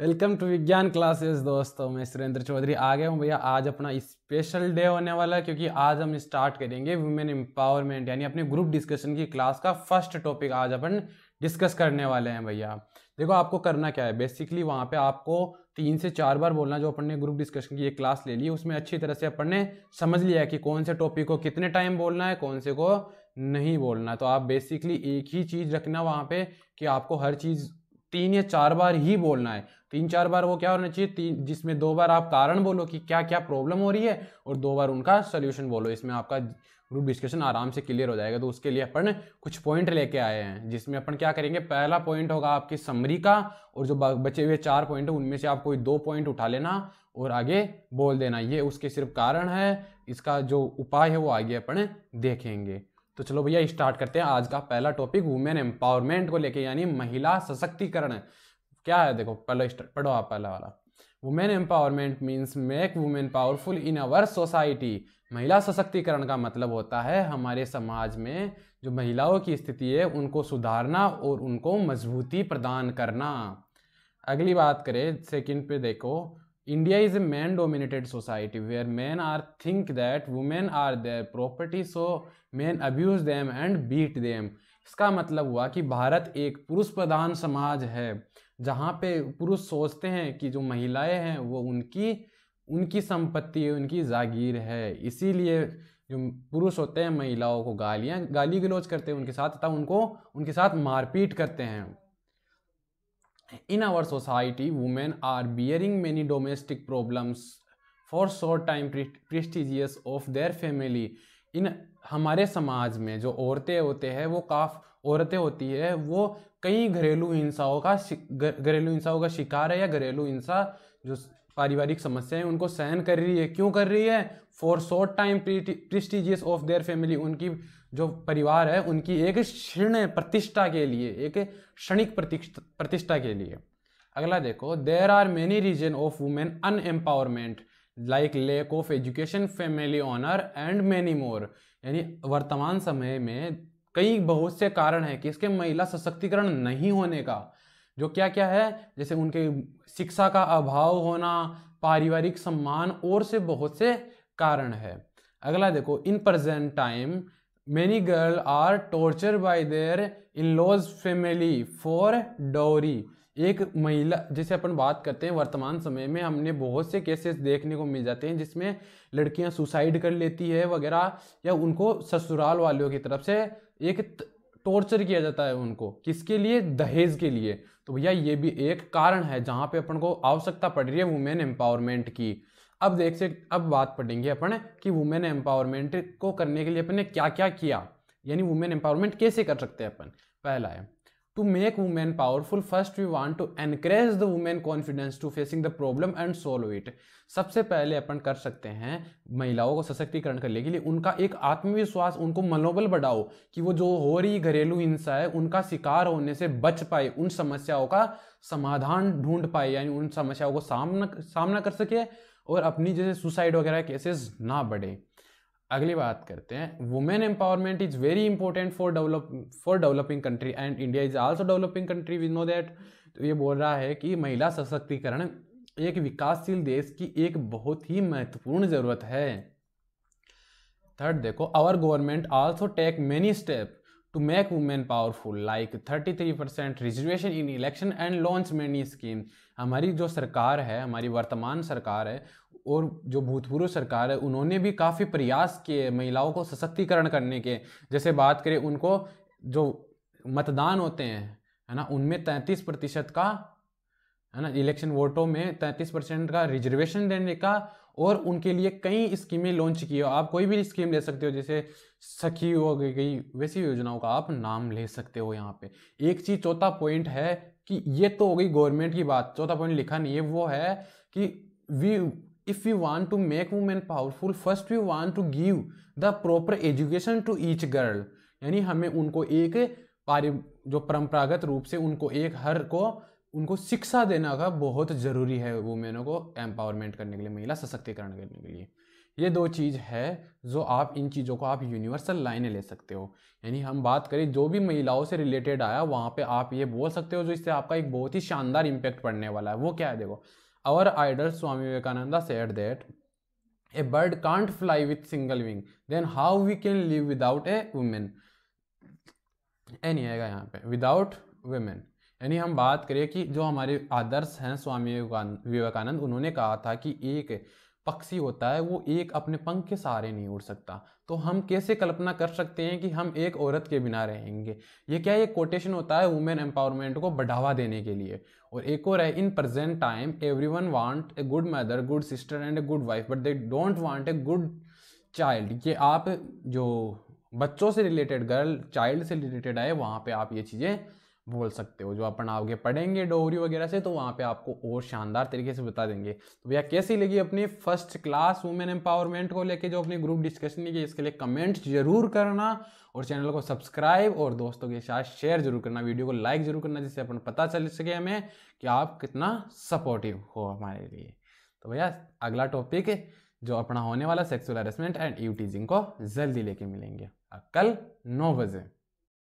welcome to विज्ञान classes दोस्तों मैं सुरेंद्र चौधरी आ गया हूँ भैया आज अपना स्पेशल डे होने वाला है क्योंकि आज हम स्टार्ट करेंगे वुमेन एम्पावरमेंट यानी अपने ग्रुप डिस्कशन की क्लास का फर्स्ट टॉपिक आज अपन डिस्कस करने वाले हैं भैया देखो आपको करना क्या है बेसिकली वहाँ पे आपको तीन से चार बार बोलना जो अपन ने ग्रुप डिस्कशन की ये क्लास ले ली उसमें अच्छी तरह से अपन ने समझ लिया कि कौन से टॉपिक को कितने टाइम बोलना है कौन से को नहीं बोलना तो आप बेसिकली एक ही चीज़ रखना वहाँ पे कि आपको हर चीज़ तीन या चार बार ही बोलना है तीन चार बार वो क्या होना चाहिए तीन जिसमें दो बार आप कारण बोलो कि क्या क्या प्रॉब्लम हो रही है और दो बार उनका सोल्यूशन बोलो इसमें आपका ग्रुप डिस्कशन आराम से क्लियर हो जाएगा तो उसके लिए अपन कुछ पॉइंट लेके आए हैं जिसमें अपन क्या करेंगे पहला पॉइंट होगा आपकी समरी का और जो बचे हुए चार पॉइंट है उनमें से आप कोई दो पॉइंट उठा लेना और आगे बोल देना ये उसके सिर्फ कारण है इसका जो उपाय है वो आगे अपन देखेंगे तो चलो भैया स्टार्ट करते हैं आज का पहला टॉपिक वुमेन एम्पावरमेंट को लेके यानी महिला सशक्तिकरण क्या है देखो पहला पढ़ो आप पहला वाला women empowerment means make women powerful in our society महिला सशक्तिकरण का मतलब होता है हमारे समाज में जो महिलाओं की स्थिति है उनको सुधारना और उनको मजबूती प्रदान करना अगली बात करें सेकंड पे देखो India is a man dominated society where man are think that women are their property so man abuse them and beat them इसका मतलब हुआ कि भारत एक पुरुष प्रधान समाज है जहाँ पे पुरुष सोचते हैं कि जो महिलाएं हैं वो उनकी उनकी संपत्ति उनकी जागीर है इसीलिए जो पुरुष होते हैं महिलाओं को गालियाँ गाली गलोच करते हैं उनके साथ तथा उनको उनके साथ मारपीट करते हैं in our society women are bearing many domestic problems for short time prestigious of their family इन हमारे समाज में जो औरतें होते हैं वो काफ औरतें होती है वो कई घरेलू हिंसाओं का घरेलू हिंसाओं का शिकार है या घरेलू हिंसा जो पारिवारिक समस्याएं उनको सहन कर रही है क्यों कर रही है for short time prestigious of their family उनकी जो परिवार है उनकी एक क्षण प्रतिष्ठा के लिए एक क्षणिक प्रतिष्ठा के लिए अगला देखो there are many reason of women unempowerment like lack of education family honour and many more यानी वर्तमान समय में कई बहुत से कारण हैं कि इसके महिला सशक्तिकरण नहीं होने का जो क्या क्या है जैसे उनके शिक्षा का अभाव होना पारिवारिक सम्मान और से बहुत से कारण है अगला देखो in present time many girl are torture by their in laws family for dowry एक महिला जैसे अपन बात करते हैं वर्तमान समय में हमने बहुत से केसेस देखने को मिल जाते हैं जिसमें लड़कियां सुसाइड कर लेती है वगैरह या उनको ससुराल वालों की तरफ से एक टॉर्चर किया जाता है उनको किसके लिए दहेज के लिए तो भैया ये भी एक कारण है जहाँ पे अपन को आवश्यकता पड़ रही है वुमेन एम्पावरमेंट की अब देख से अब बात पड़ेंगे अपन कि वुमेन एम्पावरमेंट को करने के लिए अपन ने क्या क्या किया यानी वुमेन एम्पावरमेंट कैसे कर सकते हैं अपन पहला है to make women powerful first we want to encourage the women confidence to facing the problem and solve it सबसे पहले अपन कर सकते हैं महिलाओं को सशक्तिकरण करने के लिए उनका एक आत्मविश्वास उनको मनोबल बढ़ाओ कि वो जो हो रही घरेलू हिंसा है उनका शिकार होने से बच पाए उन समस्याओं का समाधान ढूंढ पाए यानी उन समस्याओं को सामना सामना कर सके और अपनी जैसे सुसाइड वगैरह केसेस ना बढ़े अगली बात करते हैं women empowerment is very important for develop for developing country and India is also developing country we know that तो ये बोल रहा है कि महिला सशक्तिकरण एक विकासशील देश की एक बहुत ही महत्वपूर्ण ज़रूरत है थर्ड देखो our government also take many step women powerful like thirty three 33% reservation in election and launch many scheme हमारी जो सरकार है हमारी वर्तमान सरकार है और जो भूतपूर्व सरकार है उन्होंने भी काफ़ी प्रयास किए महिलाओं को सशक्तिकरण करने के जैसे बात करें उनको जो मतदान होते हैं है ना उनमें तैंतीस प्रतिशत का है ना इलेक्शन वोटों में तैंतीस परसेंट का रिजर्वेशन देने का और उनके लिए कई स्कीमें लॉन्च की हो आप कोई भी स्कीम ले सकते हो जैसे सखी हो गई वैसी योजनाओं का आप नाम ले सकते हो यहाँ पे एक चीज़ चौथा पॉइंट है कि ये तो हो गई गवर्नमेंट की बात चौथा पॉइंट लिखा नहीं है वो है कि we if you want to make women powerful first we want to give the proper education to each girl यानी हमें उनको एक पारि जो परंपरागत रूप से उनको एक हर को उनको शिक्षा देना का बहुत ज़रूरी है वुमेनों को एम्पावरमेंट करने के लिए महिला सशक्तिकरण करने के लिए ये दो चीज़ है जो आप इन चीज़ों को आप यूनिवर्सल लाइने ले सकते हो यानी हम बात करें जो भी महिलाओं से रिलेटेड आया वहाँ पे आप ये बोल सकते हो जो इससे आपका एक बहुत ही शानदार इम्पैक्ट पड़ने वाला है वो क्या है देखो our idol Swami Vivekananda said that a bird can't fly with single wing then how we can live without a women a नहीं आएगा यहाँ पे विदाउट वुमेन यानी हम बात करें कि जो हमारे आदर्श हैं स्वामी विवेकानंद उन्होंने कहा था कि एक पक्षी होता है वो एक अपने पंख के सहारे नहीं उड़ सकता तो हम कैसे कल्पना कर सकते हैं कि हम एक औरत के बिना रहेंगे ये क्या एक कोटेशन होता है वुमेन एम्पावरमेंट को बढ़ावा देने के लिए और एक और है in present time every one want a good mother good sister and a good wife but they don't want a good child ये आप जो बच्चों से रिलेटेड गर्ल चाइल्ड से रिलेटेड आए वहाँ पर आप ये चीज़ें बोल सकते हो जो अपन आगे पढ़ेंगे डोरी वगैरह से तो वहाँ पे आपको और शानदार तरीके से बता देंगे तो भैया कैसी लगी अपनी फर्स्ट क्लास वुमेन एम्पावरमेंट को लेके जो अपने ग्रुप डिस्कशन की इसके लिए कमेंट्स जरूर करना और चैनल को सब्सक्राइब और दोस्तों के साथ शेयर जरूर करना वीडियो को लाइक जरूर करना जिससे अपन पता चल सके हमें कि आप कितना सपोर्टिव हो हमारे लिए तो भैया अगला टॉपिक जो अपना होने वाला sexual harassment and eve teasing को जल्दी लेके मिलेंगे कल नौ बजे